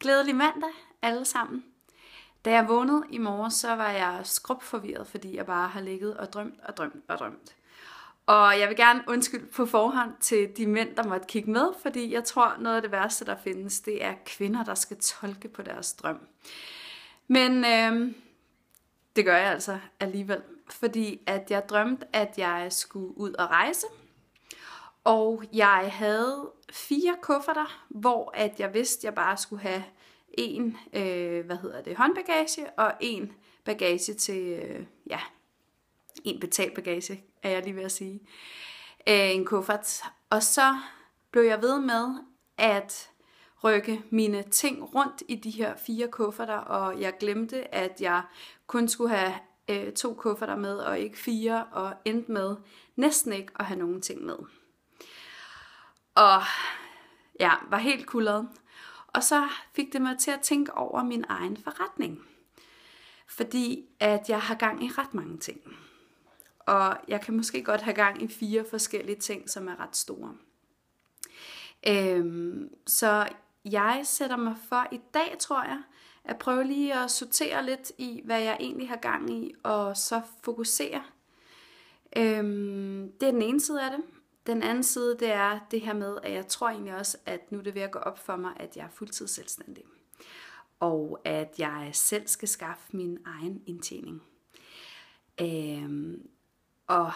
Glædelig mandag alle sammen. Da jeg vågnede i morges, så var jeg forvirret, fordi jeg bare har ligget og drømt og drømt og drømt. Og jeg vil gerne undskylde på forhånd til de mænd, der måtte kigge med, fordi jeg tror, noget af det værste, der findes, det er kvinder, der skal tolke på deres drøm. Men øh, det gør jeg altså alligevel, fordi at jeg drømte, at jeg skulle ud og rejse – og jeg havde fire kufferter, hvor at jeg vidste, at jeg bare skulle have en, øh, hvad hedder det, håndbagage og en bagage til, øh, ja, en betalt bagage, er jeg lige ved at sige, øh, en kuffert. Og så blev jeg ved med at rykke mine ting rundt i de her fire kufferter, og jeg glemte, at jeg kun skulle have øh, to kufferter med, og ikke fire, og endte med næsten ikke at have nogen ting med og ja, var helt kuldret. Og så fik det mig til at tænke over min egen forretning. Fordi at jeg har gang i ret mange ting. Og jeg kan måske godt have gang i fire forskellige ting, som er ret store. Øhm, så jeg sætter mig for i dag, tror jeg, at prøve lige at sortere lidt i, hvad jeg egentlig har gang i, og så fokusere. Øhm, det er den ene side af det. Den anden side, det er det her med, at jeg tror egentlig også, at nu er det ved at gå op for mig, at jeg er fuldtid selvstændig. Og at jeg selv skal skaffe min egen indtjening. Øhm, og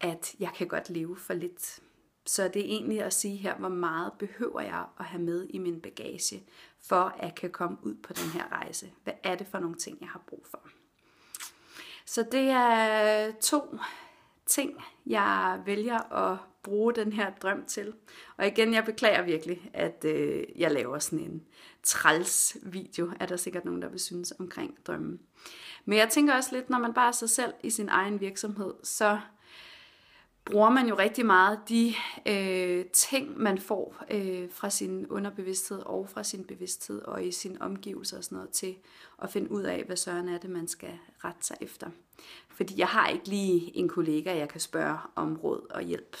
at jeg kan godt leve for lidt. Så det er egentlig at sige her, hvor meget behøver jeg at have med i min bagage, for at jeg kan komme ud på den her rejse. Hvad er det for nogle ting, jeg har brug for? Så det er to ting, jeg vælger at bruge den her drøm til. Og igen, jeg beklager virkelig, at øh, jeg laver sådan en træls video, er der sikkert nogen, der vil synes omkring drømmen. Men jeg tænker også lidt, når man bare er sig selv i sin egen virksomhed, så bruger man jo rigtig meget de øh, ting, man får øh, fra sin underbevidsthed og fra sin bevidsthed og i sin omgivelser og sådan noget til at finde ud af, hvad søren er det, man skal rette sig efter. Fordi jeg har ikke lige en kollega, jeg kan spørge om råd og hjælp.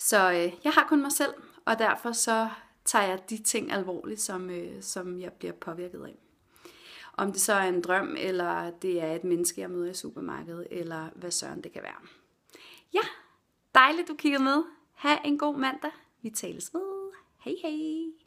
Så øh, jeg har kun mig selv, og derfor så tager jeg de ting alvorligt, som, øh, som jeg bliver påvirket af. Om det så er en drøm, eller det er et menneske, jeg møder i supermarkedet, eller hvad søren det kan være. Ja, dejligt du kiggede med. Ha' en god mandag. Vi tales ved. Hej hej.